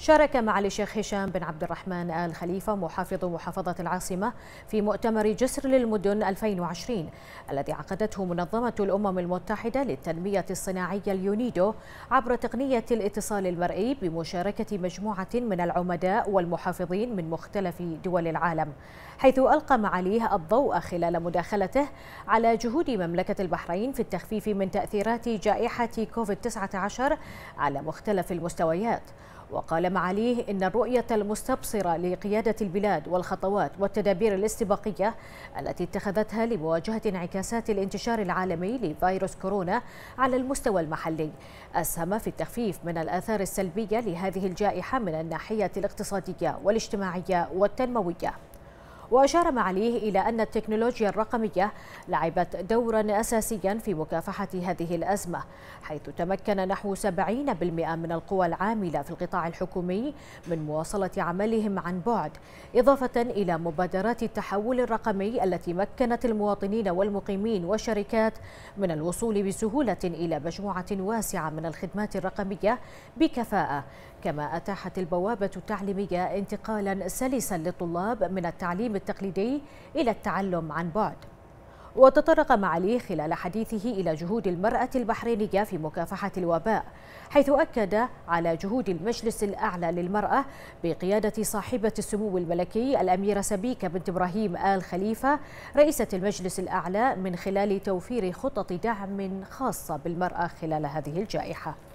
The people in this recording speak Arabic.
شارك معالي الشيخ هشام بن عبد الرحمن آل خليفة محافظ محافظة العاصمة في مؤتمر جسر للمدن 2020 الذي عقدته منظمة الأمم المتحدة للتنمية الصناعية اليونيدو عبر تقنية الاتصال المرئي بمشاركة مجموعة من العمداء والمحافظين من مختلف دول العالم حيث ألقى معاليه الضوء خلال مداخلته على جهود مملكة البحرين في التخفيف من تأثيرات جائحة كوفيد-19 على مختلف المستويات وقال معاليه إن الرؤية المستبصرة لقيادة البلاد والخطوات والتدابير الاستباقية التي اتخذتها لمواجهة انعكاسات الانتشار العالمي لفيروس كورونا على المستوى المحلي أسهم في التخفيف من الآثار السلبية لهذه الجائحة من الناحية الاقتصادية والاجتماعية والتنموية وأشار معاليه إلى أن التكنولوجيا الرقمية لعبت دورا أساسيا في مكافحة هذه الأزمة حيث تمكن نحو 70% من القوى العاملة في القطاع الحكومي من مواصلة عملهم عن بعد إضافة إلى مبادرات التحول الرقمي التي مكنت المواطنين والمقيمين والشركات من الوصول بسهولة إلى مجموعة واسعة من الخدمات الرقمية بكفاءة كما أتاحت البوابة التعليمية انتقالا سلسا للطلاب من التعليم التقليدي إلى التعلم عن بعد وتطرق معالي خلال حديثه إلى جهود المرأة البحرينية في مكافحة الوباء حيث أكد على جهود المجلس الأعلى للمرأة بقيادة صاحبة السمو الملكي الأميرة سبيكة بنت إبراهيم آل خليفة رئيسة المجلس الأعلى من خلال توفير خطط دعم خاصة بالمرأة خلال هذه الجائحة